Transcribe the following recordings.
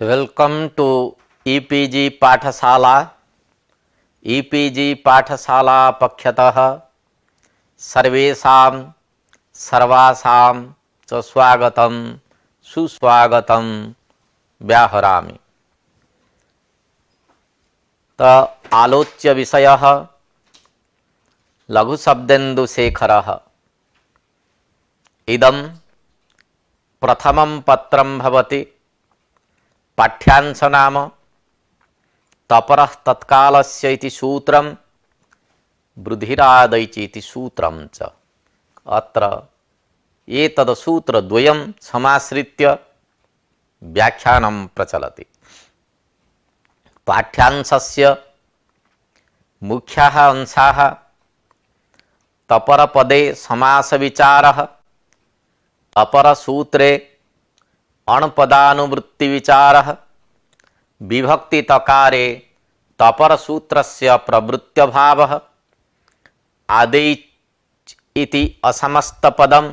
welcome to EPG पाठशाला EPG पाठशाला पक्षत सर्व सर्वासा च स्वागत सुस्वागत व्याहरा त आलोच्य विषय लघुशब्देन्दुशेखर इदम प्रथम पत्र भवती पाठ्यांश नाम तपर तत्काल सूत्र वृद्धिरादैचि सूत्र च अत्र एतद सूत्रद्वयं समाश्रित्य व्याख्यानं प्रचलति पाठ्यांशस्य मुख्याः अंशाः तपरपदे समासविचारः अपरसूत्रे अणपदानुवृत्तिविचारः विभक्तितकारे तपरसूत्रस्य प्रवृत्त्यभावः आदैच् इति असमस्तपदं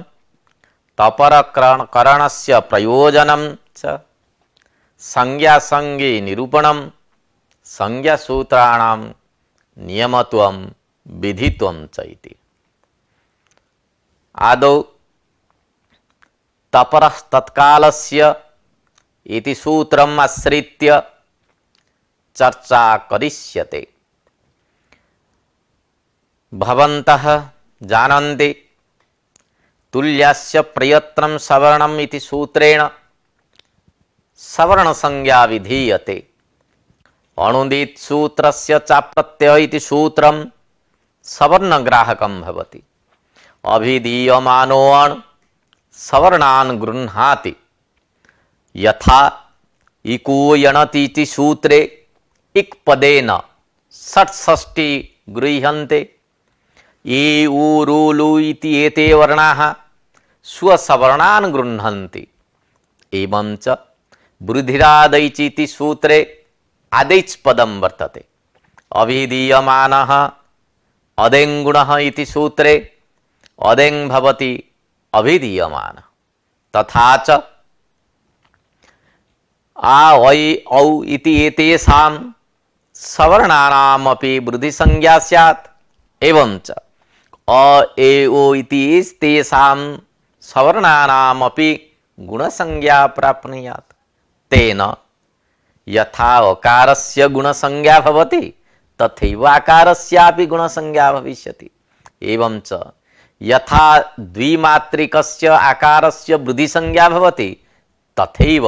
तपरकरणस्य प्रयोजनं च संज्ञासङ्गे निरूपणं संज्ञासूत्राणां नियमत्वं विधित्वं च इति आदौ तपर तत्काल सूत्र आश्रित चर्चा करिष्यते भवन्तः जानन्ति तुल्यस्य प्रयत्नं सवर्णम् इति सूत्रेण सवर्णसंज्ञा विधीयते अणुदित् सूत्रस्य चाप्रत्यय इति सूत्रं सवर्णग्राहकं भवति अभिधीयमानो अणु सवर्णान् गृह्णाति यथा इको सूत्रे इक् पदेन षट्षष्टि गृह्यन्ते ये ऊ रोलु इति एवं च वृद्धिरादैचिति सूत्रे आदैच् पदं वर्तते अभिधीयमानः अदेङ्गुणः सूत्रे अदेङ् भवति अभिधीयमान तथा च आ वै औ इति एतेषां सवर्णानामपि वृद्धिसंज्ञा स्यात् एवं च अ ए ओ इति तेषां सवर्णानामपि गुणसंज्ञा प्राप्नुयात् तेन यथा अकारस्य गुणसंज्ञा भवति तथैव आकारस्यापि गुणसंज्ञा भविष्यति एवं च यथा द्विमात्रिकस्य आकारस्य वृद्धि संज्ञा भवति तथैव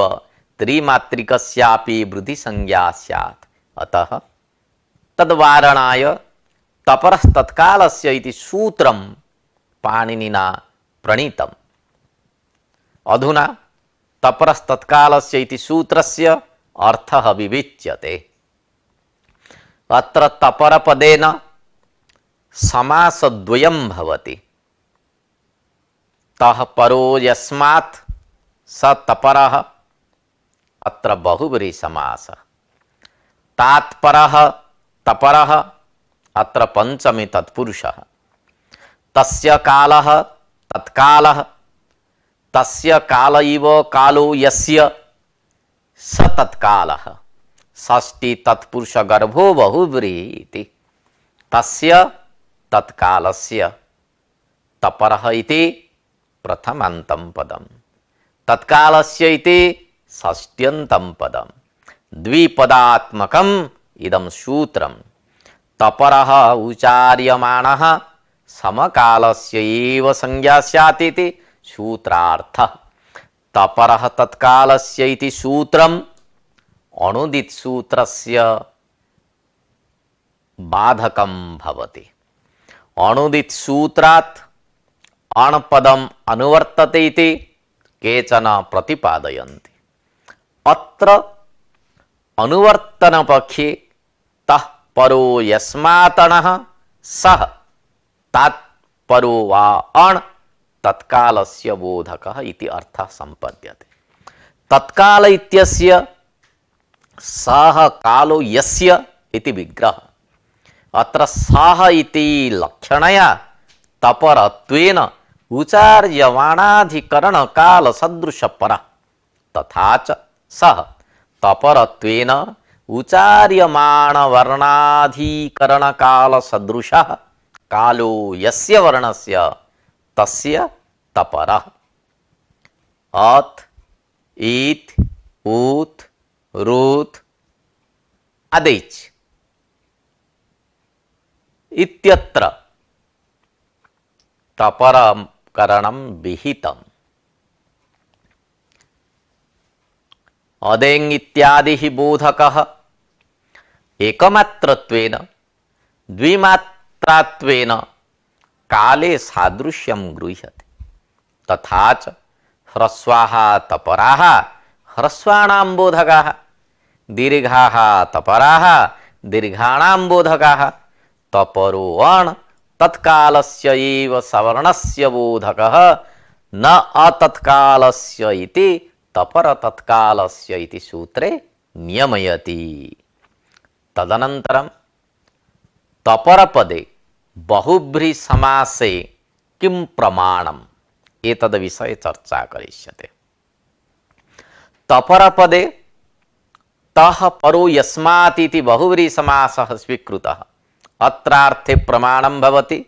त्रिमात्रिकस्यापि वृद्धि संज्ञा स्यात् अतः तद्वारणाय तपरस्तत्कालस्य इति सूत्रं पाणिनिना प्रणीतम् अधुना तपरस्तत्कालस्य इति सूत्रस्य अर्थः विविच्यते अत्र तपरपदेन समासद्वयं भवति तह परो यस्मात् स तपर अत्र बहुबरी समास तात्पर तपर अत्र पंचमी तत्पुरुष तस्य काल तत्काल तस्य काल इव कालो यस्य स तत्काल षष्टी तत्पुरुष गर्भो बहुब्रीति तस्य तत्कालस्य तपर इति प्रथमांतम पदम तत्काल से पदम द्विपदात्मक इदम सूत्र तपर उच्चार्यमाण समल संज्ञा सैती सूत्रार्थ तपर तत्काल सूत्र अणुदित सूत्र बाधकम भवति अणुदित सूत्रा अणपदम अनुवर्तते इति केचन प्रतिपादयन्ति अत्र अनुवर्तनपक्षे तः परो यस्मातणः सः तात्परो वा अण् तत्कालस्य बोधकः इति अर्थः सम्पद्यते तत्काल इत्यस्य सः कालो यस्य इति विग्रह अत्र सः इति लक्षणया तपरत्वेन विचार्य वाणाधिकरण काल सदृश पर तथाच सह तपरत्वेन काल सदृश कालो यस्य वर्णस्य तस्य तपरः अत ईथ उत रुत आदेच इत्यत्र तपरम करणम विहितम अदेंग ही बोधक एकमात्रत्वेन द्विमात्रात्वेन काले सादृश्यम गृह्यते तथा च ह्रस्वा तपरा ह्रस्वाणाम बोधका दीर्घा तपरा दीर्घाणाम बोधका तपरो अण तत्कालस्य एव सवर्णस्य बोधकः न अतत्कालस्य इति तपरतत्कालस्य इति सूत्रे नियमयति तदनन्तरं तपरपदे बहुभ्रीसमासे किं प्रमाणम् एतद्विषये चर्चा करिष्यते तपरपदे तः परो यस्मात् इति बहुव्रीसमासः स्वीकृतः अत्रार्थे प्रमाणम भवति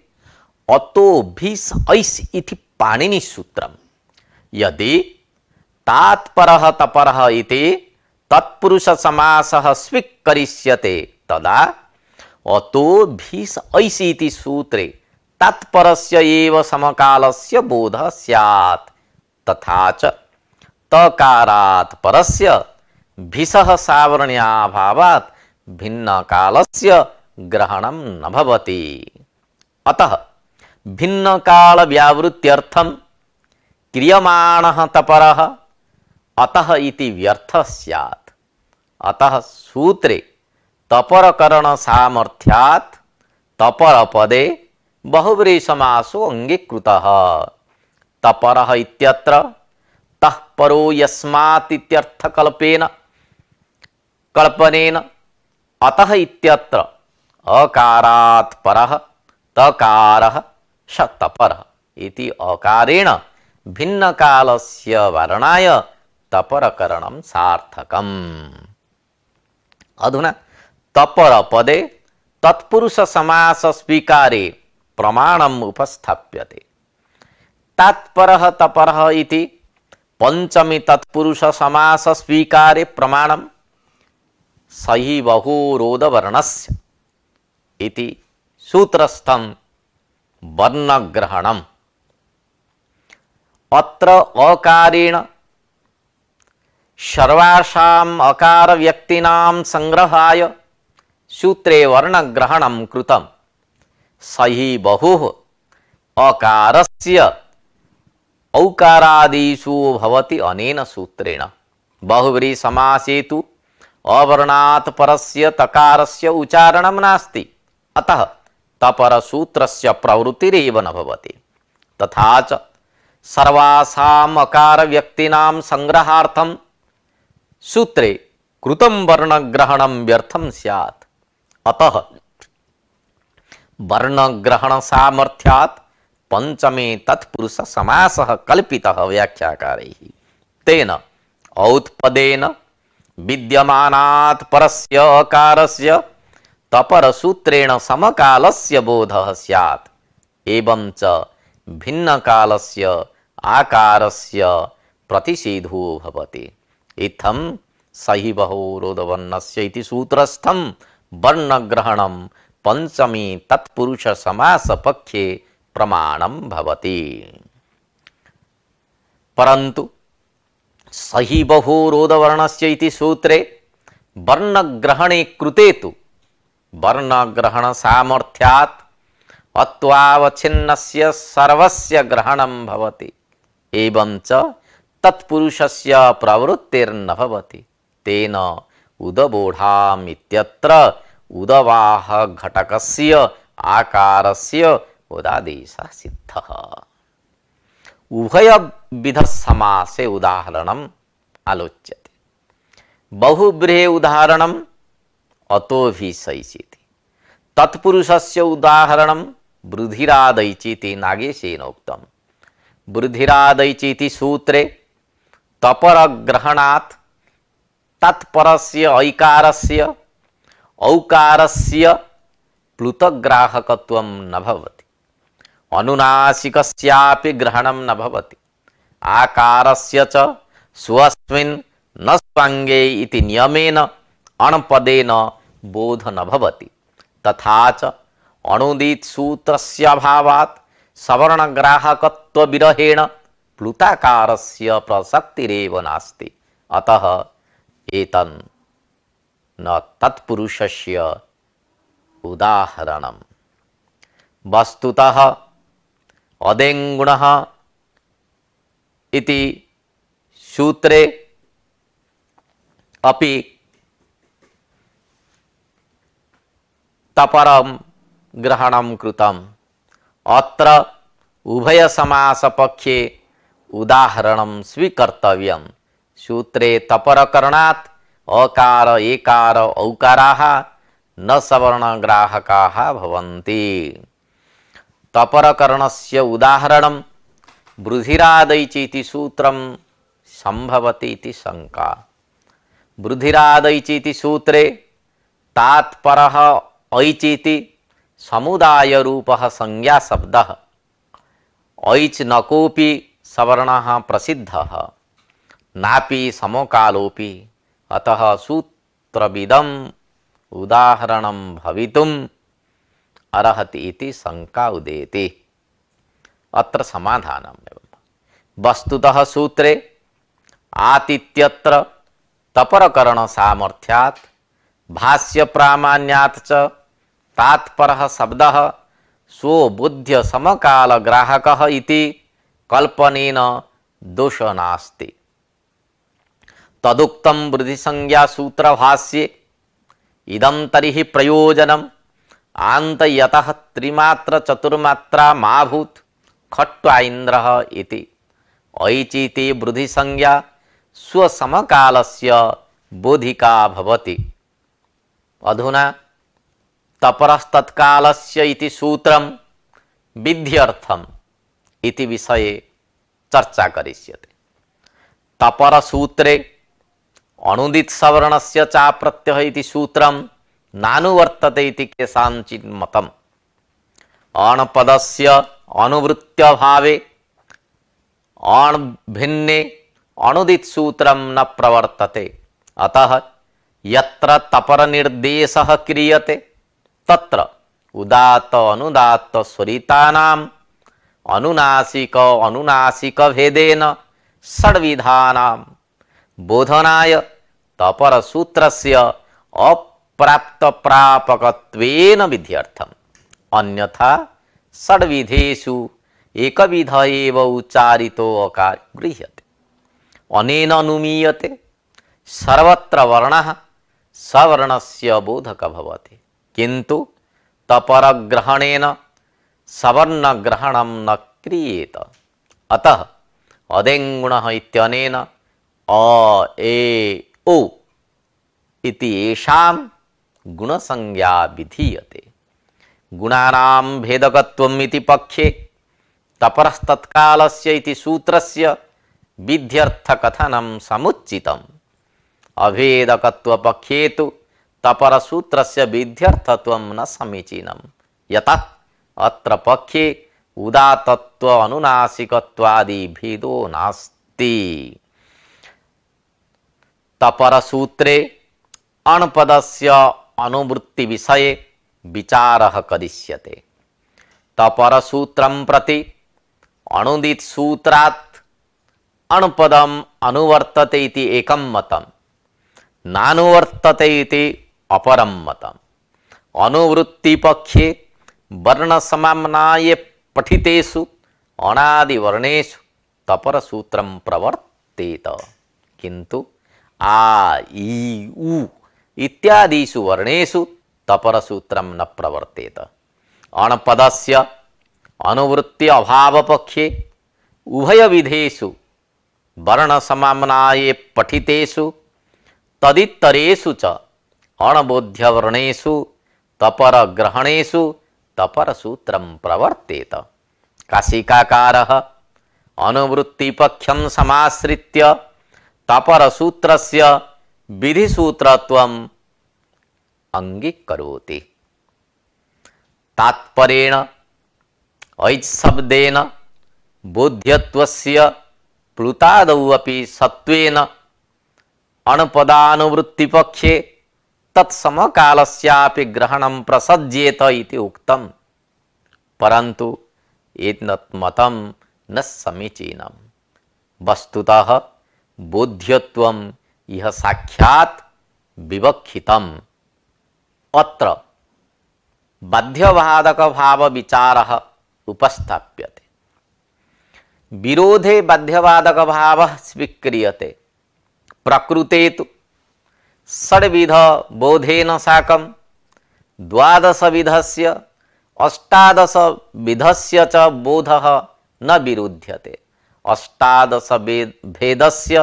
अतो भी ऐस इति पाणिनि सूत्रम यदि तात्पर तपर इति तत्पुरुष समास स्वीकरिष्यते तदा अतो भी ऐस इति सूत्रे तत्परस्य एव समकालस्य बोध स्यात् तथा च तकारात् परस्य भिषः सावर्ण्याभावात् भिन्नकालस्य ग्रहणं न भवति अतः भिन्नकालव्यावृत्त्यर्थं क्रियमाणः तपरः अतः इति व्यर्थः स्यात् अतः सूत्रे तपरकरणसामर्थ्यात् तपरपदे तपर अङ्गीकृतः तपरः इत्यत्र तः परो यस्मात् इत्यर्थकल्पेन कल्पनेन अतः इत्यत्र अकारात् परः तकारः शतपरः इति अकारेण भिन्नकालस्य वर्णाय तपरकरणं सार्थकम् अधुना तपरपदे तत्पुरुषसमासस्वीकारे प्रमाणम् उपस्थाप्यते तात्परः तपरः इति पञ्चमी तत्पुरुषसमासस्वीकारे प्रमाणं सहि बहोरोदवर्णस्य ఇది సూత్రస్థం వర్ణగ్రహణం అత్ర ఓకారేణ సర్వాషాం అకార వ్యక్తినా సంగ్రహాయ సూత్రే వర్ణగ్రహణం కృతం సహి బహు అకారస్య ఔకారాదీషు భవతి అనేన సూత్రేణ బహువ్రీ సమాసేతు అవర్ణాత్ పరస్య తకారస్య ఉచారణం నాస్తి अतः तपरसूत्रस्य प्रवृत्तिरेव न भवति तथा च सर्वासाम् अकारव्यक्तीनां सूत्रे कृतं वर्णग्रहणं व्यर्थं स्यात् अतः वर्णग्रहणसामर्थ्यात् पञ्चमे सामस कल व्याख्याकारैः तेन औत्पदेन विद्यमानात् परस्य अकारस्य तपरसूत्रेण समकालस्य बोधः स्यात् एवं च भिन्नकालस्य से प्रतिषेधो भवति इत्थं सहि बहोरोदवर्णस्य इति सूत्रस्थं वर्णग्रहणं पञ्चमी तत्पुरुषसमासपक्षे प्रमाणं भवति परन्तु सहि बहोरोदवर्णस्य इति सूत्रे वर्णग्रहणे कृते तु वर्ण ग्रहण सामर्थ्यात अत्वावच्छिन्न सर्वस्य ग्रहणम भवति एवं च तत्पुरुषस्य प्रवृत्तिर्न भवति तेन उदबोढ़ा उदवाह घटकस्य आकारस्य उदादेशः सिद्धः उभयविधसमासे उदाहरणम् आलोच्य बहुब्रीहे उदाहरणं अतो भी सैचिति तत्पुरुषस्य उदाहरणं वृद्धिरादैचिति नागेशन उक्तम वृद्धिरादैचिति सूत्रे तपरग्रहणात् तत्परस्य ऐकारस्य औकारस्य प्लुतग्राहकत्वं न भवति अनुनासिकस्यापि ग्रहणं न भवति आकारस्य च स्वस्मिन् न स्वाङ्गे नियमेन अणपदेन बोध न भवति तथा च सूत्रस्य अभावात् सवर्णग्राहकत्वविरहेण प्लुताकारस्य प्रसक्तिरेव नास्ति अतः एतन् न तत्पुरुषस्य उदाहरणं वस्तुतः अदेङ्गुणः इति सूत्रे अपि తపరం గ్రహణం కృతం అత్ర ఉభయ సమాసపక్షే ఉదాహరణం స్వీకర్తవ్యం సూత్రే తపరకరణాత్ అకార ఏకార ఔకారా न सवर्णग्राहका भवन्ति तपरकरणस्य उदाहरणं वृद्धिरादैचीति सूत्रं सम्भवति इति शङ्का वृद्धिरादैचीति सूत्रे तात्परः ऐ समुदाय रूप संज्ञा शब्द ऐच न कोपी सवर्ण प्रसिद्ध नापी समकालोपि अतः सूत्रविद उदाहरण भवितुम अर्हति शंका उदेति अत्र समाधान वस्तुतः सूत्रे आतिथ्यत्र तपरकरण सामर्थ्यात् भाष्य प्रामाण्यात् तात्पर शब्द सो बुद्ध्य समकाल ग्राहक कल्पन दोष नास्ति तदुक्त वृद्धि संज्ञा सूत्र भाष्ये इदम तरी प्रयोजन आंतयत त्रिमात्र चतुर्मात्रा माभूत भूत खट्वा इंद्र इति वृद्धि संज्ञा स्वसमकालस्य बोधिका भवति अधुना तपरस्तत्कालस्य इति सूत्रम विध्यर्थम इति विषये चर्चा करिष्यते तपर सूत्रे अणुदित सवर्णस्य चा प्रत्यय इति सूत्रम नानुवर्तते मत केषाञ्चित् मतम् अणपदस्य अनुवृत्त्य भावे अणभिन्ने अणुदित सूत्रम न प्रवर्तते अतः यपर निर्देश निर्देशः क्रियते तत्र उदात अनुदात स्वरितानाम अनुनासिक अनुनासिक भेदेन षड्विधानाम बोधनाय तपर सूत्र से अप्राप्त प्रापक विध्यर्थम अन्यथा षड्विधेषु एकविध एव उच्चारितो अकार गृह्य अनेन अनुमीयते सर्वत्र वर्ण सवर्ण से बोधक भवति কিন্তু তপরগ্রহণেন সবর্ণগ্রহণম ন ক্রিয়েত অতঃ অদেঙ্গুণ ইত্যনেন অ গুণসংজ্ঞা বিধীয়তে গুণা ভেদকত্বম পক্ষে তপরস্তৎকালস্য ইতি সূত্রস্য বিধ্যর্থকথনম সমুচিতম অভেদকত্বপক্ষে তো तपरसूत्र से विध्यर्थत्व न समीचीनम यत अत्र पक्षे उदातत्व अनुनासिकत्वादि भेदो नास्ति तपरसूत्रे अणपदस्य अनुवृत्ति विषये विचारः करिष्यते तपरसूत्रं प्रति अणुदितसूत्रात् अणपदम् अनुवर्तते इति एकं नानुवर्तते अपरम मतम अनुवृत्ति पक्षे वर्ण समामनाय पठितेषु अनादिवर्णेषु तपर सूत्रम प्रवर्तेत किंतु आ ई उ इत्यादिषु वर्णेषु तपर न प्रवर्तेत अणपदस्य अनुवृत्ति अभाव पक्षे उभय विधेषु वर्ण समामनाये पठितेषु च अणबोध्यवर्णेषु तपरग्रहणेषु तपरसूत्रं प्रवर्तेत काशिकाकारः अनुवृत्तिपक्षं समाश्रित्य तपरसूत्रस्य विधिसूत्रत्वम् अङ्गीकरोति तात्परेण ऐच्छब्देन बोध्यत्वस्य प्लुतादौ अपि सत्त्वेन तत्समकालस्यापि ग्रहण प्रसज्येत उक्त परंतु परन्तु न समीचीन वस्तुत बोध्यव इह साक्षात् विवक्षितम् अत्र विचार उपस्थाप्य विरोधे भाव स्वीक्रीय प्रकृते तो षड्विध बोधेन साकं द्वादशविधस्य अष्टादशविधस्य च बोधः न विरुध्यते अष्टादशभेदस्य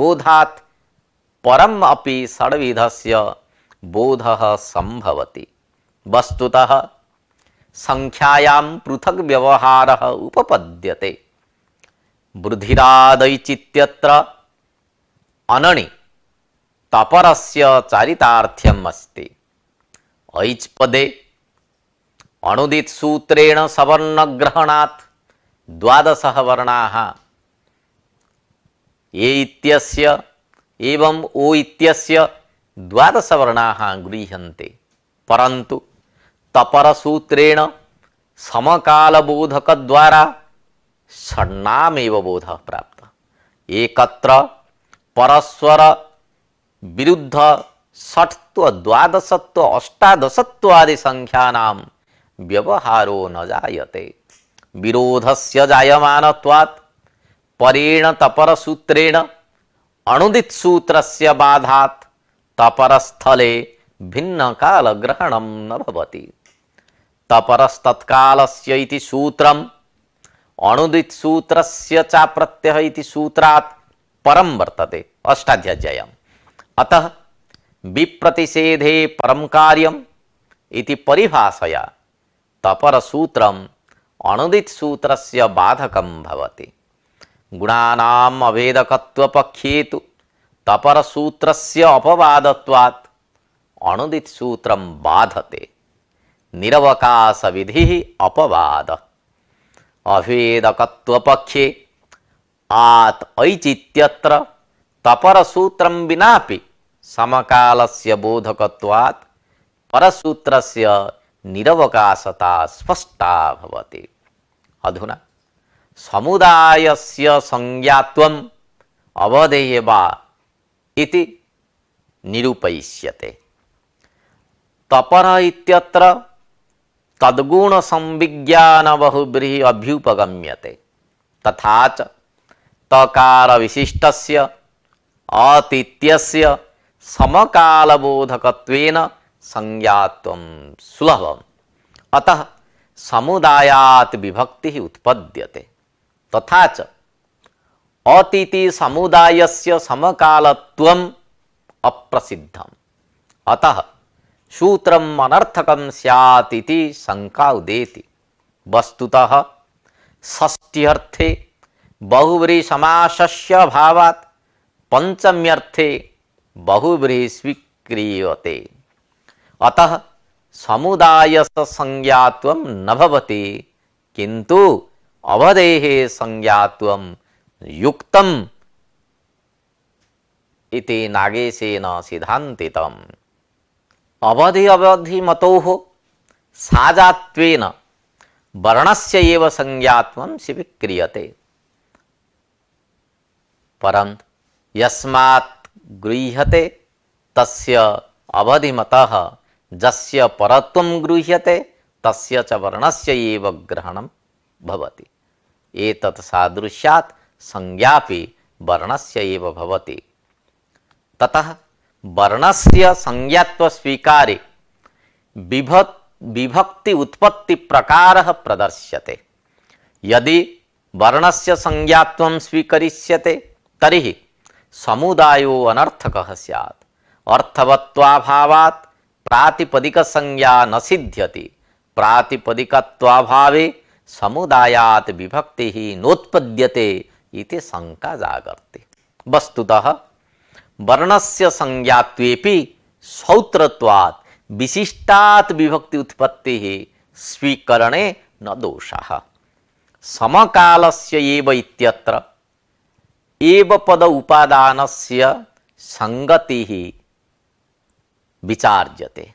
बोधात् परम् अपि षड्विधस्य बोधः सम्भवति वस्तुतः सङ्ख्यायां पृथक् व्यवहारः उपपद्यते वृद्धिरादैचित्यत्र अनणि तपरस्य चारितार्थ्यम अस्ति ऐच् पदे अणुदित सूत्रेण सवर्ण ग्रहणात् द्वादश वर्णाः ए इत्यस्य एवं ओ इत्यस्य द्वादश वर्णाः गृह्यन्ते परन्तु तपरसूत्रेण समकालबोधकद्वारा षण्णामेव बोधः प्राप्तः एकत्र परस्पर विरुद्ध षठत्व द्वादशत्व आदि संख्यानाम व्यवहारो न जायते विरोधस्य जायमानत्वात् परेण तपरसूत्रेण अणुदितसूत्रस्य बाधात् तपरस्थले भिन्नकालग्रहणं न भवति तपरस्तत्कालस्य इति सूत्रम् अणुदितसूत्रस्य च प्रत्ययः इति सूत्रात् परम वर्तते अष्टाध्याय्याम् अतः विप्रतिषेधे परम कार्यम इति परिभाषया तपर सूत्रम अणुदित सूत्र से बाधक भवति गुणानाम अभेदकत्व पक्षे तो तपर सूत्र से अपवादत्वात् अणुदित सूत्र बाधते निरवकाश विधि अपवाद अभेदकत्व पक्षे आत ऐचित्यत्र तपर सूत्रम बिनापि समकालस्य बोधकत्वात् परसूत्रस्य निरवकाशता स्पष्टा भवति अधुना समुदायस्य संज्ञात्वम् अवधेय इति निरूपयिष्यते तपर इत्यत्र तद्गुण संविज्ञान बहुब्रीहि अभ्युपगम्यते तथा च तकार विशिष्टस्य अतीत्यस्य समकालबोधकत्वेन संज्ञात्वं सुलभम् अतः समुदायात् विभक्तिः उत्पद्यते तथा च अतिथिसमुदायस्य समकालत्वम् अप्रसिद्धम् अतः सूत्रम् अनर्थकं स्यात् इति शङ्का उदेति वस्तुतः षष्ट्यर्थे समासस्य अभावात् पञ्चम्यर्थे बहुव्रीहि स्वीक्रियते अतः समुदाय संज्ञा न भवति किन्तु अवधेः संज्ञात्वं युक्तम् इति नागेशेन सिद्धान्तितम् अवधि अवधिमतोः साजात्वेन वर्णस्य एव संज्ञात्वं स्वीक्रियते परन्तु यस्मात् गृह्यते तस्य अवधिमतः जस्य परत्वं गृह्यते तस्य च वर्णस्य एव ग्रहणं भवति एतत् सादृश्यात् संज्ञापि वर्णस्य एव भवति ततः वर्णस्य संज्ञात्वस्वीकारे विभत् विभक्ति उत्पत्ति प्रकार प्रदर्श्यते यदि वर्णस्य संज्ञात्वं स्वीकरिष्यते तर्हि समुदायो अनर्थक सैत् अर्थवत्वाभावात् संज्ञा न सिद्ध्यति प्रातिपदिकत्वाभावे समुदायात विभक्ति ही नोत्पद्यते इति शंका जागर्ति वस्तुतः वर्णस्य संज्ञात्वेपि सौत्रत्वात् विशिष्टात् विभक्ति उत्पत्ति ही स्वीकरणे न दोषः समकालस्य एव इत्यत्र एव पद उपादान से संगति ही विचार्यते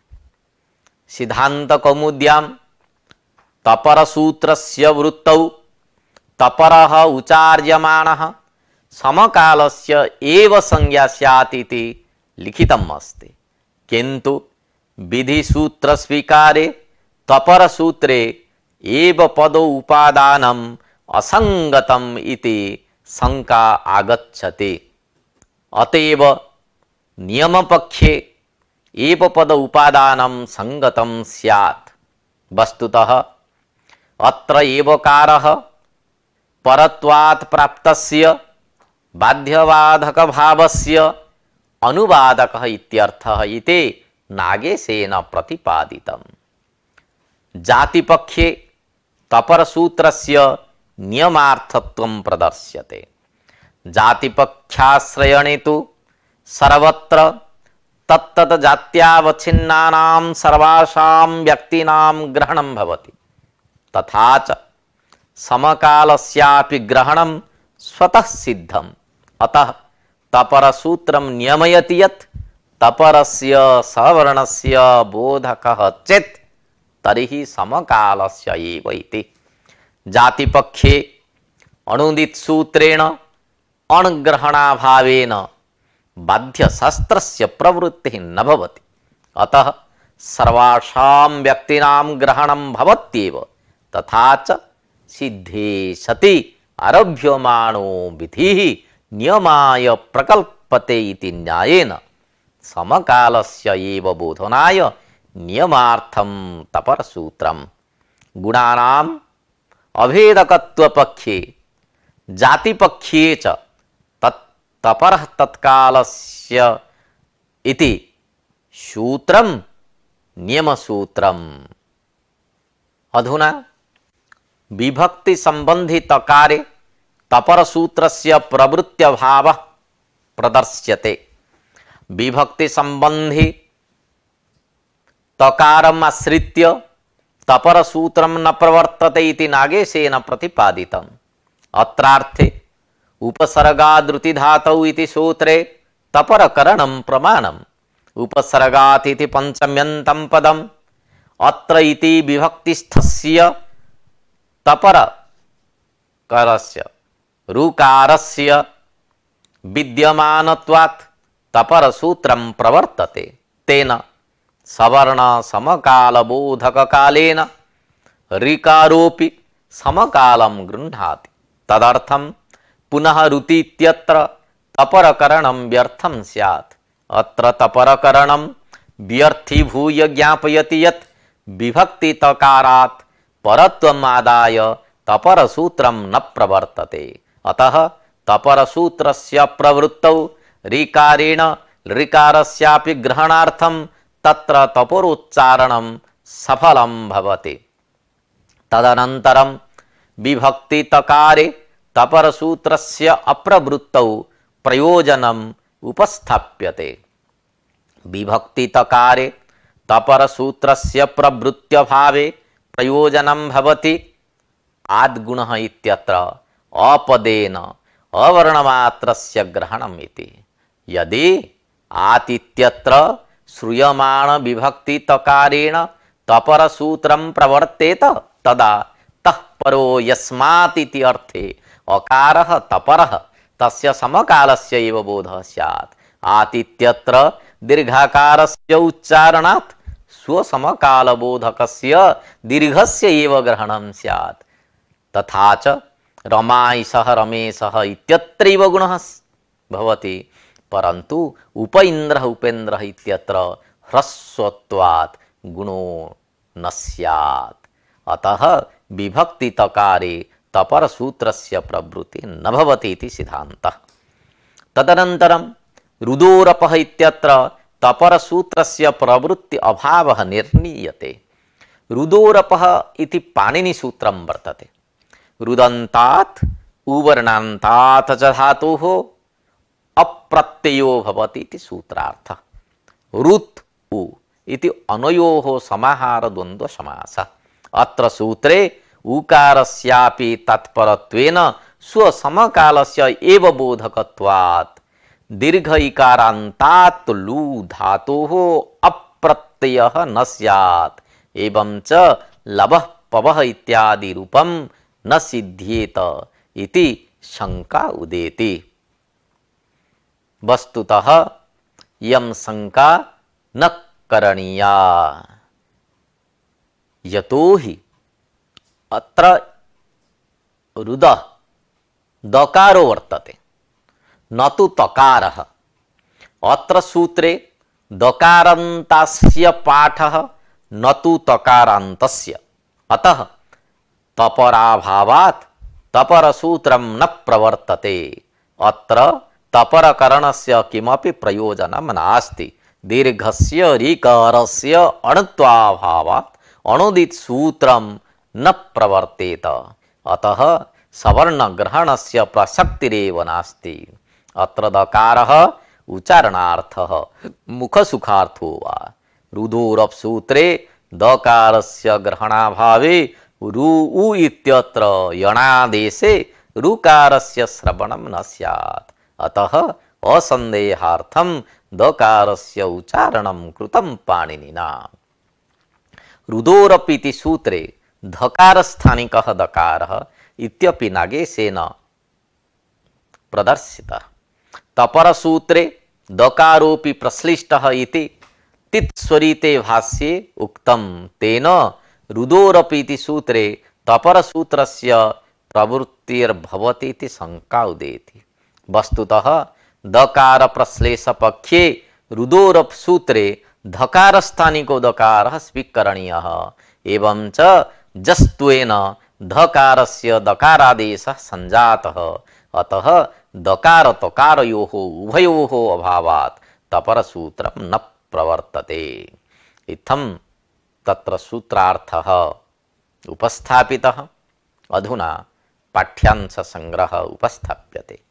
सिद्धांत कौमुद्याम तपर सूत्र वृत्त तपर उचार्यमाण समकाल से संज्ञा सैती लिखित अस्त किंतु विधि सूत्र स्वीकारे तपर सूत्रे एव पद उपादान असंगतम इति शंका आगछते अतएव नियमपक्षे एव पद उपादान संगतम सैत् वस्तुतः अत्र एव कारः परत्वात् प्राप्तस्य बाध्यवाधक भावस्य अनुवादकः इत्यर्थः इति नागेशेन प्रतिपादितम् जातिपक्षे तपरसूत्रस्य नियमार्थत्व प्रदर्श्यते जातिपक्षाश्रयणे तो सर्वत्र तत्त जात्यावच्छिन्नानां सर्वासां व्यक्तीनां ग्रहणं भवति तथा च समकालस्यापि ग्रहणं स्वतः सिद्धम् अतः तपरसूत्रं नियमयति यत् तपरस्य सवर्णस्य बोधकः चेत् तर्हि समकालस्य एव इति जातिपक्षे अणुदित सूत्रेण अणग्रहणाभावेन बाध्यशास्त्रस्य प्रवृत्ति न भवति अतः सर्वासां व्यक्तीनां ग्रहणं भवत्येव तथा सिद्धे सति आरभ्यमाणो विधि नियमाय प्रकल्पते इति न्यायेन समकालस्य एव बोधनाय नियमार्थं तपरसूत्रं गुणानां अभेदकत्वपक्षे जातिपक्षे च तत् तपर तत्कालस्य इति सूत्रं नियमसूत्रम् अधुना विभक्ति तपरसूत्रस्य तकारे तपर सूत्रस्य प्रवृत्त्य भाव प्रदर्श्यते विभक्ति आश्रित्य तपरसूत्रम न प्रवर्तते इति नागेशेन प्रतिपादितम् अत्रार्थे उपसर्गादृतिधातौ इति सूत्रे तपरकरणं प्रमाणम् उपसर्गात् इति पञ्चम्यन्तं पदम् अत्र इति विभक्तिस्थस्य तपरकरस्य रुकारस्य विद्यमानत्वात् तपरसूत्रं प्रवर्तते तेन సవర్ణ సమకాల బోధక కాలేన రికారోపి సమకాలం గృహ్ణాతి తదర్థం పునః రుతీత్యత్ర తపరకరణం వ్యర్థం స్యాత్ అత్ర తపరకరణం వ్యర్థీభూయ జ్ఞాపయతి యత్ విభక్తి తకారాత్ పరత్వం ఆదాయ తపరసూత్రం న ప్రవర్తతే అత తపరసూత్రస్య ప్రవృత్తౌ రికారేణ రికారస్యాపి గ్రహణార్థం तत्र तपोरुच्चारणं सफल भवति तदनन्तरं विभक्तितकारे तपरसूत्रस्य अप्रवृत्तौ प्रयोजनम् उपस्थाप्यते विभक्तितकारे तपरसूत्रस्य प्रवृत्त्यभावे प्रयोजनं भवति आद्गुणः इत्यत्र अपदेन अवर्णमात्रस्य ग्रहणम् यदि आत् इत्यत्र श्रूयमाण विभक्ति तकारेण तपर सूत्र प्रवर्तेत तदा तपरो परो अर्थे अकार तपर तस्य समकालस्य एव बोधः स्यात् आतित्यत्र दीर्घाकारस्य उच्चारणात् स्वसमकालबोधकस्य दीर्घस्य एव ग्रहणं स्यात् तथा च रमाय रमायिषः रमेशः इत्यत्रैव गुणः भवति परंतु उप इंद्र उपेन्द्र इत्यत्र ह्रस्वत्वात् गुणो न सैत् अतः विभक्ति तकारे तपर सूत्र से प्रवृत्ति नवती सिद्धांत तदनतर रुदोरप तपर सूत्र से प्रवृत्ति अभाव निर्णीयते रुदोरप इति पाणिनि सूत्रम वर्तते रुदंतात उवर्णांतात च अप्रत्ययो भवति इति सूत्रार्थ रुत् उ इति अनयोः समाहारद्वन्द्वसमासः अत्र सूत्रे उकारस्यापि तत्परत्वेन स्वसमकालस्य एव बोधकत्वात् दीर्घ इकारान्तात् लु धातोः अप्रत्ययः न स्यात् एवं च लवः पवः इत्यादिरूपं न सिद्ध्येत इति शङ्का उदेति वस्तुतः यम शंका न करणीया यतो ही अत्र रुद दकारो वर्तते न तो तकार अत्र सूत्रे दकारांतास्य पाठ न तो तकारांतस्य अतः तपराभावात् तपरसूत्रम न प्रवर्तते अत्र तपरकरणस्य किमपि प्रयोजनं नास्ति से ऋकार से अणुदित सूत्र न प्रवर्तेत अतः सवर्ण सवर्णग्रहणस्य प्रसक्तिरेव नास्ति अत्र दकारः उच्चारणार्थः मुखसुखार्थो वा रुधोरपसूत्रे दकारस्य ग्रहणाभावे रु उ इत्यत्र यणादेशे ऋकार से श्रवण न स्यात् अतः असंदेहार्थम दकारस्य उच्चारणं कृतं पाणिनिना रुदोरपीति सूत्रे धकारस्थानिकः दकारः इत्यपि नागेशेन प्रदर्शितः तपरसूत्रे दकारोऽपि प्रश्लिष्टः इति तित्स्वरिते भाष्ये उक्तं तेन रुदोरपीति सूत्रे तपरसूत्रस्य प्रवृत्तिर्भवति इति शङ्का उदेति वस्तुत दकार प्रश्लेष पक्षे रुदोर सूत्रे धकार स्थानिको दकार स्वीकरणीय एवं च जस्त्वेन धकारस्य दकारादेश संजात अतः दकार तकारयो उभयो तपर सूत्र न प्रवर्तते इत्थम तत्र सूत्रार्थः उपस्थापितः अधुना पाठ्यांश संग्रह उपस्थाप्यते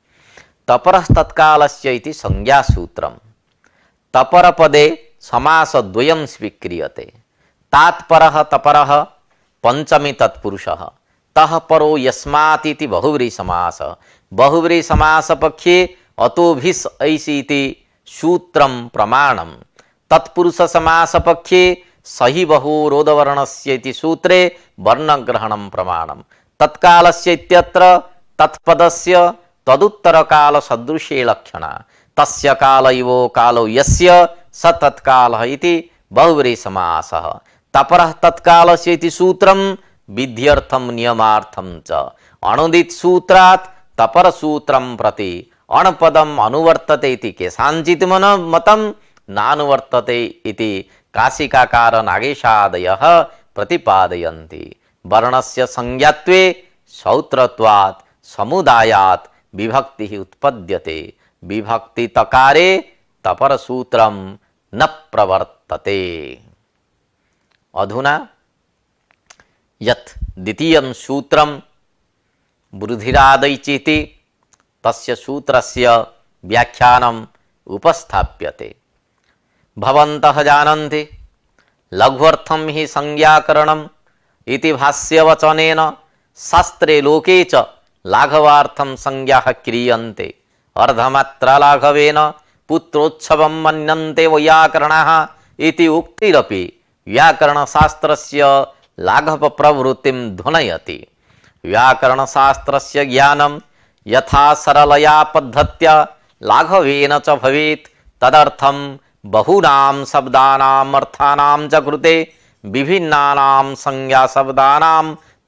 तपरस्तत्कालस्य इति संज्ञासूत्रं तपरपदे समासद्वयं स्वीक्रियते तात्परः तपरः पञ्चमी तत्पुरुषः तः परो यस्मातीति बहुव्रीसमासः बहुव्रीसमासपक्षे अतोभिस् इति सूत्रं प्रमाणं तत्पुरुषसमासपक्षे सहि बहोरोदवर्णस्य इति सूत्रे वर्णग्रहणं प्रमाणं तत्कालस्य इत्यत्र तत्पदस्य तदुत्तरकाल सदृशे लक्षण तस्य काल इवो कालो यस्य स तत्कालः इति बहुवरी समासः तपरः तत्कालस्य इति सूत्रं विध्यर्थं नियमार्थं च अणुदित सूत्रात् तपरसूत्रं प्रति अणपदम् अनुवर्तते इति केषाञ्चित् मन मतं नानुवर्तते इति काशिकाकार नागेशादयः प्रतिपादयन्ति वर्णस्य संज्ञात्वे सौत्रत्वात् समुदायात् विभक्ति ही उत्पद्यते विभक्ति तकारे तपर सूत्रम न प्रवर्तते अधुना यत् द्वितीयं सूत्रं बुरुधिरादैचिति तस्य सूत्रस्य व्याख्यानम् उपस्थाप्यते भवन्तः जानन्ति लघ्वर्थं हि संज्ञाकरणम् इति भाष्यवचनेन शास्त्रे लोके च लाघवार्थम संज्ञा क्रियन्ते अर्धमात्रा लाघवेन पुत्रोत्सव मनते वैयाकरण इति उक्तिरपि व्याकरणशास्त्रस्य लाघव प्रवृत्तिं ध्वनयति व्याकरणशास्त्रस्य ज्ञानं यथा सरलया पद्धत्या लाघवेन च भवेत् तदर्थं बहूनां शब्दानाम् अर्थानां च कृते विभिन्नानां संज्ञाशब्दानां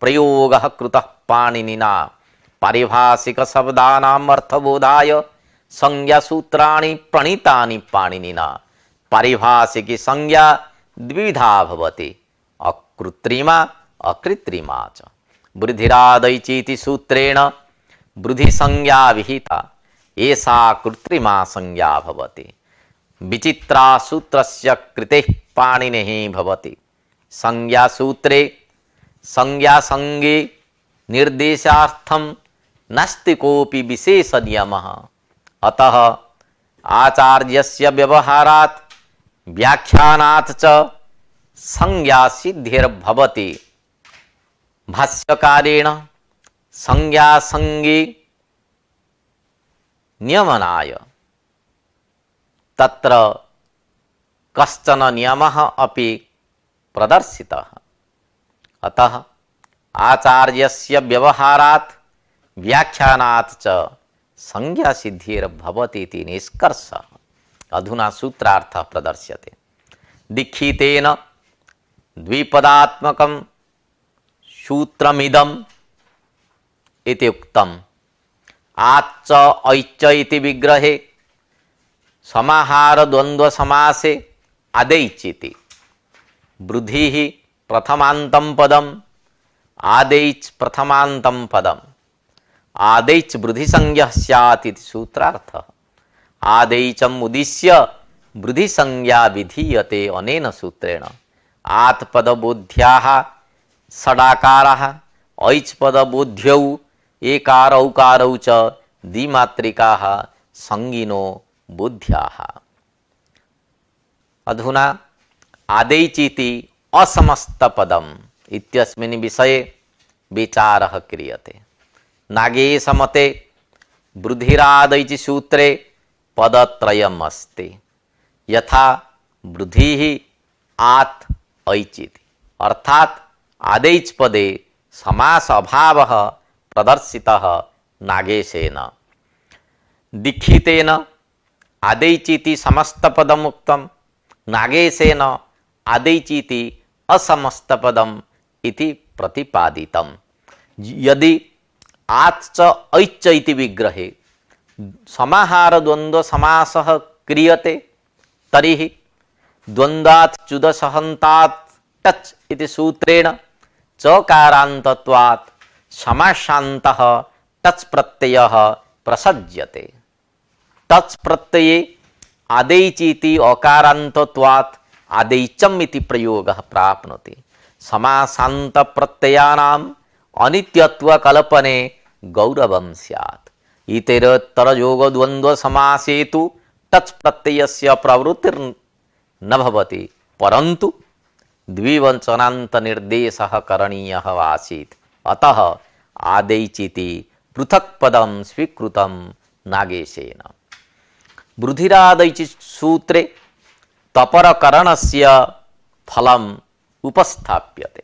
प्रयोगः कृतः पाणिनिना पारिभाषिक शब्दानाम संज्ञा सूत्राणि प्रणीता पाणिनिना पारिभाषिकी संज्ञा द्विधा भवति अकृत्रिमा अकृत्रिमा च वृद्धिरादैचीति सूत्रेण संज्ञा विहिता एसा कृत्रिमा संज्ञा भवति विचित्रा सूत्रस्य कृतेः संज्ञा सूत्रे संज्ञा संज्ञासङ्गे निर्देशार्थम नस्तिकोपि विशेष नियम अतः आचार्यस्य व्यवहारात् व्याख्यानात् च संज्ञा सिद्धिर्भवति भाष्यकारेण संज्ञा संज्ञे नियमनाय तत्र कश्चन नियमः अपि प्रदर्शितः अतः आचार्यस्य व्यवहारात् व्याख्यानात् च संज्ञासिद्धिर्भवतीति निष्कर्षः अधुना सूत्रार्थः प्रदर्श्यते दीक्षितेन द्विपदात्मकं सूत्रमिदम् इति उक्तम् आच्च ऐच्च इति विग्रहे समाहारद्वन्द्वसमासे आदैचिति वृद्धिः प्रथमान्तं पदम् आदैच् प्रथमान्तं पदम् आदैच वृद्धि संज्ञ सैत सूत्रार्थ आदैचम उद्दिश्य वृद्धि संज्ञा विधीयते अनेन सूत्रेण आत्पदबोध्या षडाकार ऐच्पदबोध्यौ एकारौकारौ च द्विमात्रिका संगिनो बुद्ध्या अधुना आदैचीति असमस्तपदम इत्यस्मिन् विषये विचारः क्रियते नागे समते वृद्धिरादयि सूत्रे पदत्रयम अस्ति यथा वृद्धि ही आत ऐचित अर्थात आदेच पदे समास अभाव प्रदर्शित नागेशेन दीक्षितेन आदैचीति समस्तपदम उक्तम नागेशेन आदैचीति असमस्तपदम इति प्रतिपादितम यदि आच ऐच इति विग्रहे समाहार द्वंद्व समास क्रियते तरी द्वंद्वात चुद सहंतात टच इति सूत्रेण चकारांतत्वात समाशांत टच प्रत्यय प्रसज्यते टच प्रत्यये आदैचीति अकारांतत्वात आदैचम इति प्रयोग प्राप्नोति समासांत प्रत्ययानां अनित्यत्व कल्पने गौरवम स्यात् इतर तरयोग द्वंद्व टच प्रत्ययस्य प्रवृत्तिर् न भवति परन्तु द्विवचनांत निर्देश करणीयः आसीत् अतः आदैचिति पृथक् स्वीकृतं नागेशेन वृद्धिरादैचि सूत्रे तपरकरणस्य फलम् उपस्थाप्यते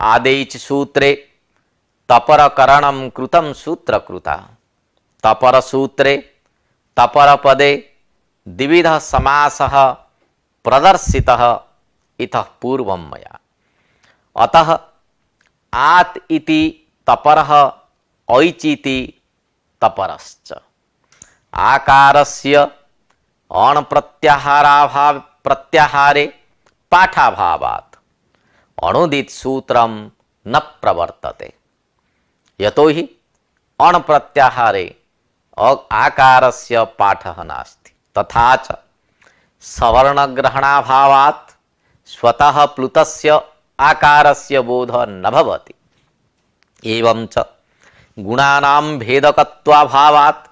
आदेच सूत्रे तपरकरणं कृतं सूत्रकृता तपरसूत्रे तपरपदे द्विविधः समासः प्रदर्शितः इतः पूर्वं मया अतः आत् इति तपरः ऐचिति तपरश्च आकारस्य अणप्रत्याहाराभाव प्रत्याहारे पाठाभावात् अणुदित सूत्रम न प्रवर्तते यतो ही अण प्रत्याहारे आकार से पाठ नास्ति तथा च सवर्णग्रहणाभावात् स्वतः प्लुतस्य आकारस्य बोध न भवति एवं च गुणानां भेदकत्वाभावात्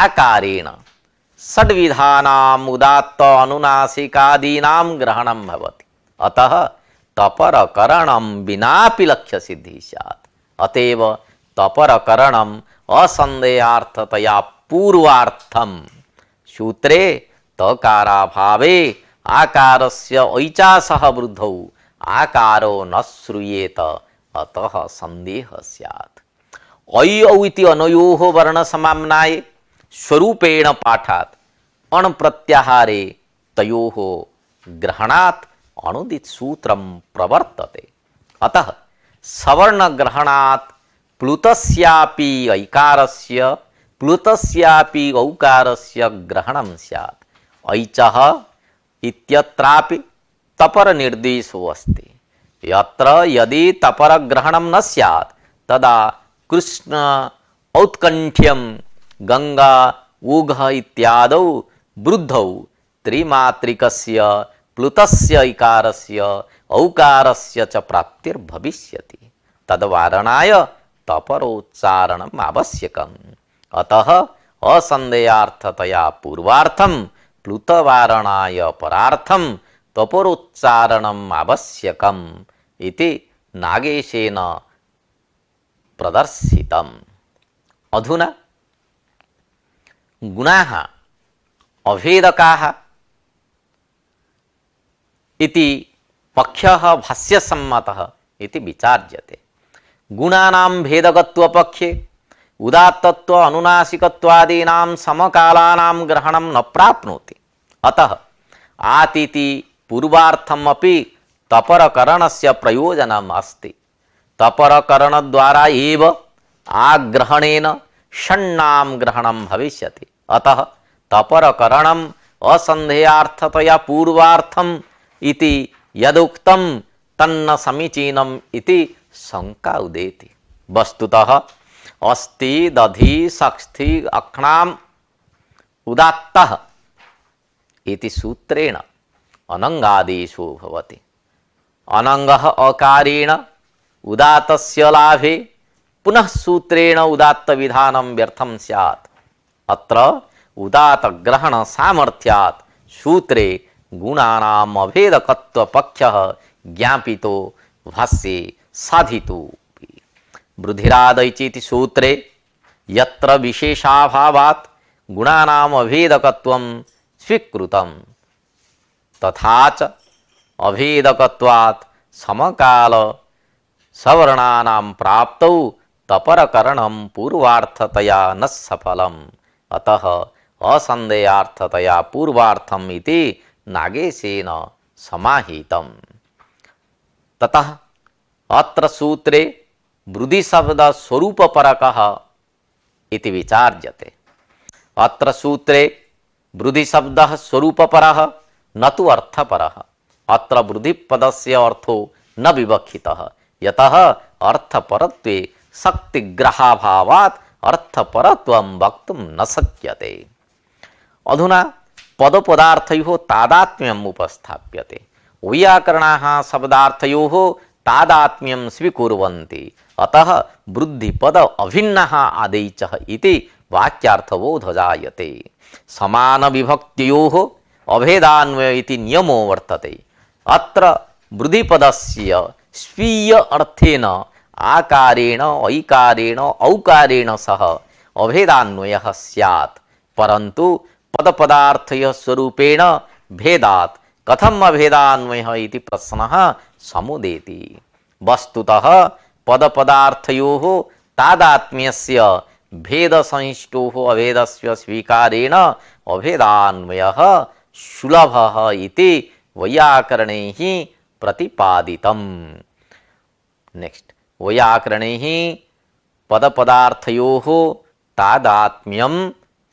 आकारेण षड्विधानाम् उदात्त अनुनासिकादीनां भवति अतः तपर करणम बिना लक्ष्य सिद्धि सैत अतएव तपर करणम असंदेहार्थतया पूर्वार्थम सूत्रे तकाराभावे आकारस्य सह वृद्ध आकारो न श्रूएत अतः संदेह सैत् अनो वर्ण वर्णसमाम्नाय स्वरूपेण अण प्रत्याहारे तयो ग्रहणात् अनुदित सूत्र प्रवर्तते अतः सवर्ण ग्रहणात् प्लुतस्यापि ऐकारस्य प्लुतस्यापि औकारस्य ग्रहणं स्यात् ऐचः इत्यत्रापि तपर निर्देशो अस्ति यत्र यदि तपर ग्रहणं न स्यात् तदा कृष्ण औत्कण्ठ्यं गङ्गा ऊघ इत्यादौ वृद्धौ त्रिमात्रिकस्य प्लुतस्य इकारस्य औकारस्य च प्राप्तिर्भविष्यति तद्वारणाय तपरोच्चारणम् आवश्यकम् अतः असन्देहार्थतया पूर्वार्थं प्लुतवारणाय परार्थं तपरोच्चारणम् आवश्यकम् इति नागेशेन प्रदर्शितम् अधुना गुणाः अभेदकाः इति पक्षः भाष्यसम्मतः इति विचार्यते गुणानां भेदगत्वपक्षे उदात्तत्व अनुनासिकत्वादीनां समकालानां ग्रहणं न प्राप्नोति अतः आतिथि पूर्वार्थमपि प्रयोजन अस्त अस्ति तपरकरणद्वारा एव आग्रहणेन षण्णां ग्रहणं भविष्यति अतः तपरकरणम् असन्धेयार्थतया पूर्वार्थं इति यदुक्तम तन्न समीचीनम इति शंका उदेति वस्तुतः अस्ति दधि सक्षि अक्षणाम उदात्तः इति सूत्रेण अनंगादेशो भवति अनंगः अकारेण उदातस्य लाभे पुनः सूत्रेण उदात्त विधानं व्यर्थं स्यात् अत्र उदात ग्रहण सामर्थ्यात् सूत्रे गुणानाम अभेदकत्व पक्ष ज्ञापितो भाष्ये साधि बृधिरादैचीति सूत्रे यत्र विशेषाभावात् गुणानाम अभेदकत्वं स्वीकृतं तथा च अभेदकत्वात् समकाल सवर्णानां प्राप्तौ तपरकरणं पूर्वार्थतया न सफलम् अतः असन्देहार्थतया पूर्वार्थम् इति नागेशेन समाहितम ततः अत्र सूत्रे मृदि शब्द स्वरूप परक विचार्यते अत्र सूत्रे वृद्धि शब्द स्वरूप पर न तो अर्थपर अत्र वृद्धि से अर्थो न विवक्षित यत अर्थपर वक्त न शक्यते अधुना पदपदार्थयोः तादात्म्यम् उपस्थाप्यते वैयाकरणाः शब्दार्थयोः तादात्म्यं स्वीकुर्वन्ति अतः वृद्धिपद अभिन्न आदैचः इति वाक्यार्थबोधजायते समानविभक्त्योः अभेदान्वय इति नियमो वर्तते अत्र वृद्धिपदस्य स्वीय अर्थेन आकारेण ऐकारेण औकारेण सह अभेदान्वयः स्यात् परन्तु पद पदार्थ स्वरूपेण भेदात कथम अभेदान्वय इति प्रश्न समुदेति वस्तुतः पद पदार्थयो तादात्म्य भेद संहिष्टो अभेद स्वीकारेण अभेदान्वय सुलभ वैयाकरण प्रतिपादित नेक्स्ट वैयाकरण पद पदार्थयो तादात्म्यम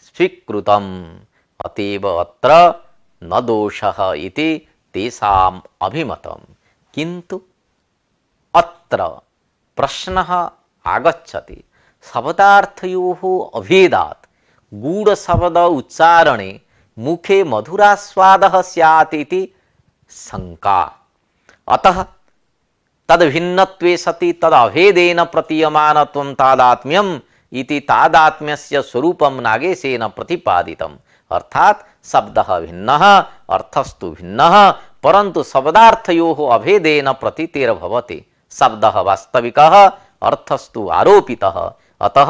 स्वीकृतम अतएव अत्र न दोषः इति तेषाम् अभिमतं किन्तु अत्र प्रश्नः आगच्छति शब्दार्थयोः अभेदात् गूढशब्द उच्चारणे मुखे मधुरास्वादः स्यात् इति शङ्का अतः तद्भिन्नत्वे सति तदभेदेन प्रतीयमानत्वं तादात्म्यम् इति तादात्म्यस्य स्वरूपं नागेशेन प्रतिपादितम् अर्थात शब्द भिन्न अर्थस्तु भिन्नः परन्तु शब्दार्थयोः अभेदेन प्रतीतेर भवति शब्दः वास्तविकः अर्थस्तु आरोपितः अतः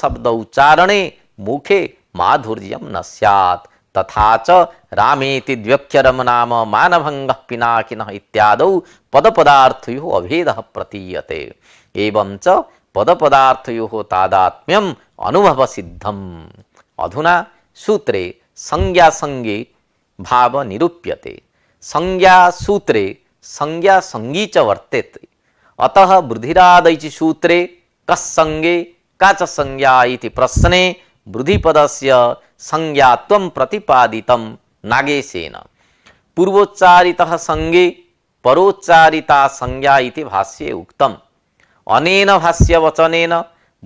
शब्द उच्चारणे मुखे माधुर्य न स्यात् तथा च रामेति द्व्यक्षरं नाम मानभङ्गः पिनाकिनः इत्यादौ पदपदार्थयोः अभेदः प्रतीयते एवं च पदपदार्थयोः अनुभव अनुभवसिद्धम् अधुना सूत्रे संज्ञा भाव निरूप्यते संज्ञा सूत्रे संज्ञा संगी च वर्तेते अतः वृद्धिरादैचि सूत्रे कस्संगे का च संज्ञा इति प्रश्ने वृद्धिपदस्य संज्ञात्वं प्रतिपादितं नागेशेन पूर्वोच्चारितः संज्ञे परोच्चारिता संज्ञा इति भाष्ये उक्तम् अनेन भाष्यवचनेन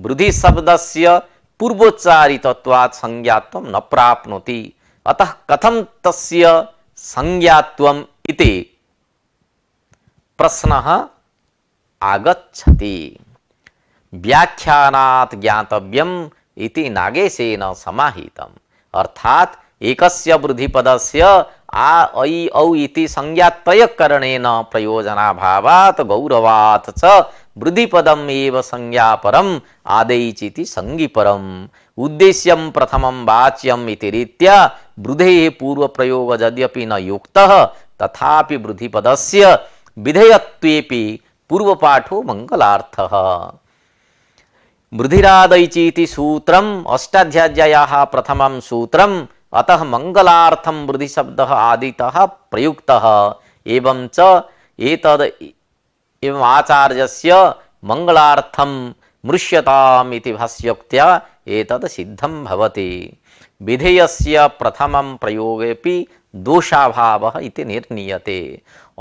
वृद्धिशब्दस्य पूर्वोच्चारितत्वात् संज्ञात्वं न प्राप्नोति अतः कथं तस्य संज्ञात्वम् इति प्रश्नः आगच्छति व्याख्यानात् ज्ञातव्यम् इति नागेशेन समाहितम् अर्थात् एकस्य वृद्धिपदस्य आ ऐ औ इति संज्ञात्वयकरणेन प्रयोजनाभावात् गौरवात् च मृदिपदम एव संज्ञापरम आदईचिति संगीपरम उद्देश्यम प्रथम वाच्यम रीत्या बृधे पूर्व प्रयोग यद्यपि न युक्त तथापि बृधिपदस्य विधेयत्वेपि पूर्व पाठो मंगलार्थः मृधिरादैचीति सूत्रम अष्टाध्याय्याः प्रथमं सूत्रम अतः मंगलार्थम मृधि शब्दः आदितः एवं च एतद् एवं आचार्यस्य मंगलार्थम मृष्यतामिति भाष्योक्त्या एतद् सिद्धं भवति विधेयस्य प्रथमं प्रयोगेपि दोषाभावः इति निर्णीयते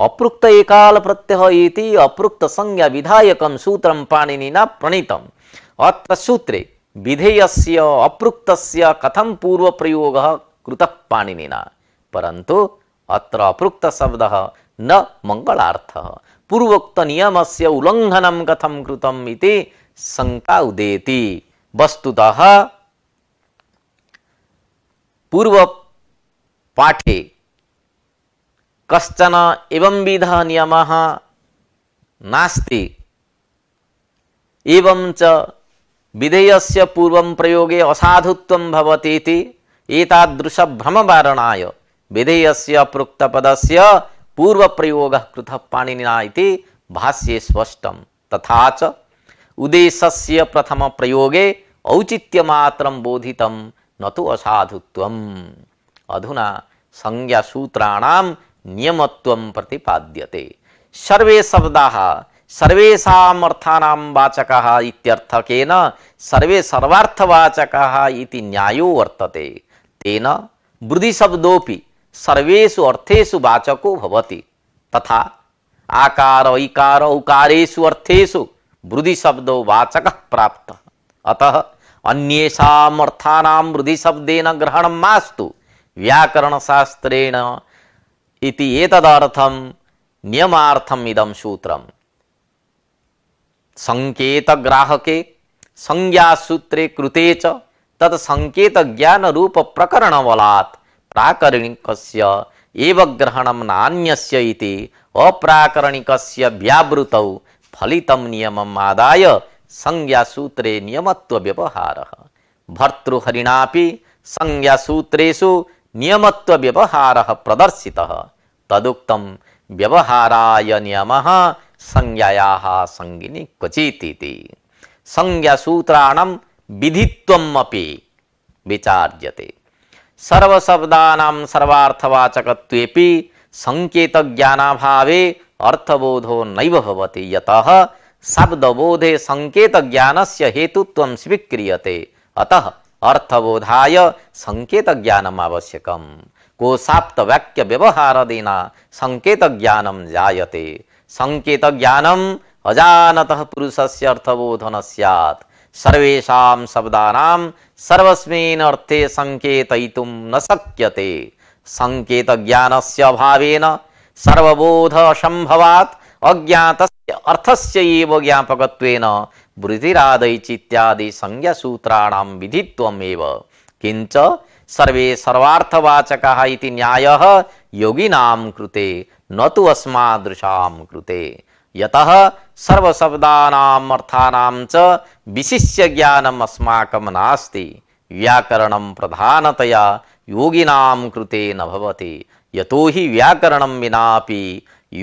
अपृक्त एकाल प्रत्यय इति अपृक्त संज्ञा विधायकं सूत्रं पाणिनिना प्रणीतम् अत्र सूत्रे विधेयस्य अपृक्तस्य कथं पूर्वप्रयोगः कृतः पाणिनिना परन्तु अत्र अपृक्तशब्दः न मङ्गलार्थः पूर्वोक्त नियम से उल्लंघनम कथम कृतम इति शंका उदेति वस्तुतः पूर्व पाठे कश्चन एवं विध नियम नास्ति एवं च विधेयस्य पूर्वं प्रयोगे असाधुत्वं भवति इति एतादृशभ्रमवारणाय विधेयस्य प्रोक्तपदस्य पूर्व प्रयोग कृत पाणीना भाष्ये स्पष्ट तथा च उदेशस्य प्रथम प्रयोगे औचित्यमात्रं बोधितं न तो असाधुत्वम् अधुना संज्ञासूत्राणां नियमत्वं प्रतिपाद्यते सर्वे शब्दाः सर्वेषाम् अर्थानां वाचकः सर्वे सर्वार्थवाचकः इति न्यायो वर्तते तेन वृद्धिशब्दोऽपि सर्वेशु अर्थेशु वाचको भवति तथा आकार इकार उकारेशु अर्थेशु वृद्धि शब्दो वाचक प्राप्त अतः अन्येषाम अर्थानाम वृद्धि शब्देन ग्रहण मास्तु व्याकरण शास्त्रेण इति एतदर्थम नियमार्थम इदम सूत्रम संकेत ग्राहके संज्ञा सूत्रे कृते च तत् संकेत ज्ञान रूप प्रकरण बलात् प्राकरणिकस्य एव ग्रहणं नान्यस्य इति अप्राकरणिकस्य व्यावृतौ फलितं नियमम् आदाय संज्ञासूत्रे नियमत्वव्यवहारः भर्तृहरिणापि संज्ञासूत्रेषु नियमत्वव्यवहारः प्रदर्शितः तदुक्तं व्यवहाराय नियमः संज्ञायाः संज्ञिनि क्वचित् इति संज्ञासूत्राणां विधित्वम् विचार्यते सर्वशब्दानां सर्वार्थवाचकत्वेपि सङ्केतज्ञानाभावे अर्थबोधो नैव भवति यतः शब्दबोधे सङ्केतज्ञानस्य हेतुत्वं स्वीक्रियते अतः अर्थबोधाय सङ्केतज्ञानम् आवश्यकं कोशाप्तवाक्यव्यवहारदेन सङ्केतज्ञानं जायते सङ्केतज्ञानम् अजानतः पुरुषस्य अर्थबोधन स्यात् सर्वेषां शब्दानां सर्वस्मिन् अर्थे संकेतयितुं न शक्यते संकेत ज्ञानस्य अभावेन सर्वबोध असंभवात् अज्ञातस्य अर्थस्यैव ज्ञापकत्वेन वृतिरादैचित्यादि संज्ञासूत्राणां विधित्वमेव किञ्च सर्वे सर्वार्थवाचकाः इति न्यायः योगिनां कृते न तु अस्मादृशां कृते यतः सर्वशब्दानाम च विशिष्य ज्ञानम अस्माकम नास्ति व्याकरणम प्रधानतया योगिनाम कृते न भवति यतो हि व्याकरणम विनापि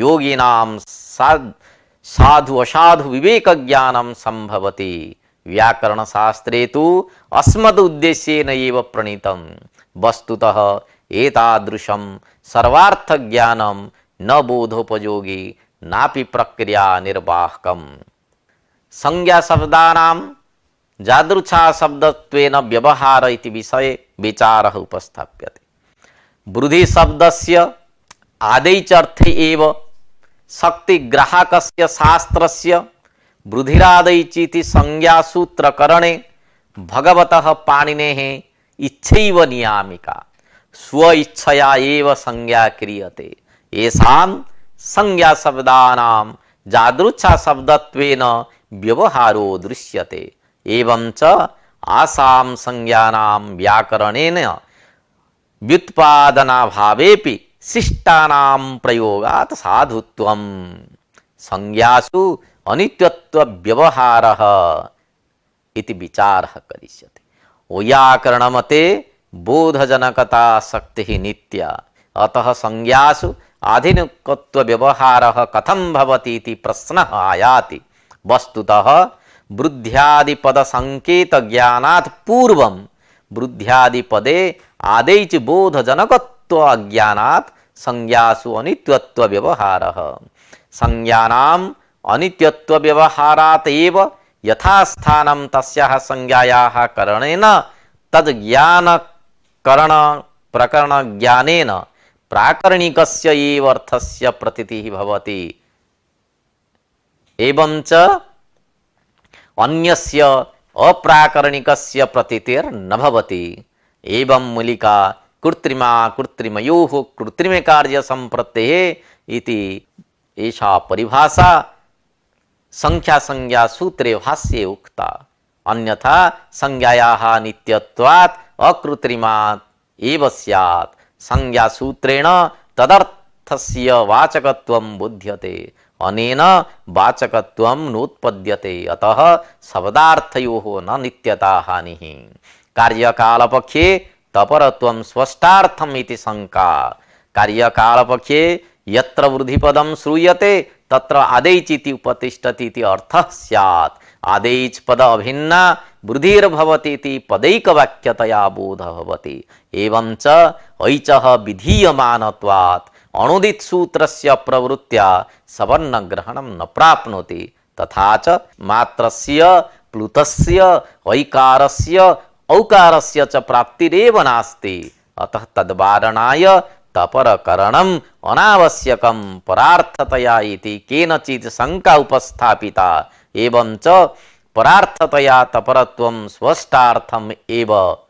योगिनाम साधु असाधु विवेक ज्ञानम संभवति व्याकरण शास्त्रे तो अस्मद उद्देश्यन एव प्रणीतम वस्तुतः एतादृशम सर्वार्थ ज्ञानम न बोधोपयोगी नापि प्रक्रिया निर्वाहकम संज्ञा शब्दानाम जादृच्छा शब्दत्वेन व्यवहार इति विषय विचार उपस्थाप्यते वृद्धि शब्दस्य आदि चर्थे एव शक्तिग्राहकस्य शास्त्रस्य वृद्धिरादयिचिति संज्ञासूत्रकरणे भगवतः पाणिनेः इच्छैव नियामिका स्व इच्छया एव संज्ञा क्रियते येषां संज्ञा शब्दानाम जादृच्छा शब्दत्वेन व्यवहारो दृश्यते एवं च आसाम संज्ञानाम व्याकरणेन व्युत्पादनाभावेपि शिष्टानाम प्रयोगात साधुत्वम संज्ञासु अनित्यत्व व्यवहार इति विचार करिष्यते वैयाकरण मते बोधजनकता शक्ति नित्या अतः संज्ञासु आधीनकत्व व्यवहार कथम भवती प्रश्न आयाति वस्तुतः पद संकेत ज्ञानात् पूर्व वृद्ध्यादिपदे आदैच बोधजनकत्व अज्ञानात् संज्ञासु अनित्यत्व व्यवहार संज्ञानाम अनित्यत्व व्यवहारात एव यथास्थानम तस्याः संज्ञायाः करणेन तद् ज्ञानकरण प्रकरणज्ञानेन प्राकरणिकस्य अर्थ से प्रतीति भवति एवं च अन्यस्य अप्राकरणिकस्य प्रतीतिर्न एवं मूलिका कृत्रिमा कृत्रिमयोः कृत्रिम कार्य इति एषा परिभाषा संख्या संज्ञा सूत्रे भाष्ये उक्ता अन्यथा संज्ञाया नित्यत्वात् अकृत्रिमा एव स्यात् संज्ञासूत्रेण तदर्थस्य वाचकत्वं बुध्यते अनेन वाचकत्वं नोत्पद्यते अतः शब्दार्थयोः न नित्यता हानिः कार्यकालपक्षे तपरत्वं स्वष्टार्थम् इति शङ्का कार्यकालपक्षे यत्र वृद्धिपदं श्रूयते तत्र आदेच् इति उपतिष्ठति इति अर्थः स्यात् आदेच् पद अभिन्ना वृद्धिर्भवतीति पदैकवाक्यतया बोध भवति एवञ्च ऐचः विधीयमानत्वात् अणुदितसूत्रस्य प्रवृत्त्या सवर्णग्रहणं न प्राप्नोति तथा च मात्रस्य प्लुतस्य ऐकारस्य औकारस्य च प्राप्तिरेव नास्ति अतः तद्वारणाय तपरकरणम् अनावश्यकं परार्थतया इति केनचित् शङ्का उपस्थापिता एवञ्च परार्थतया तपरत्व स्वष्टार्थम एवं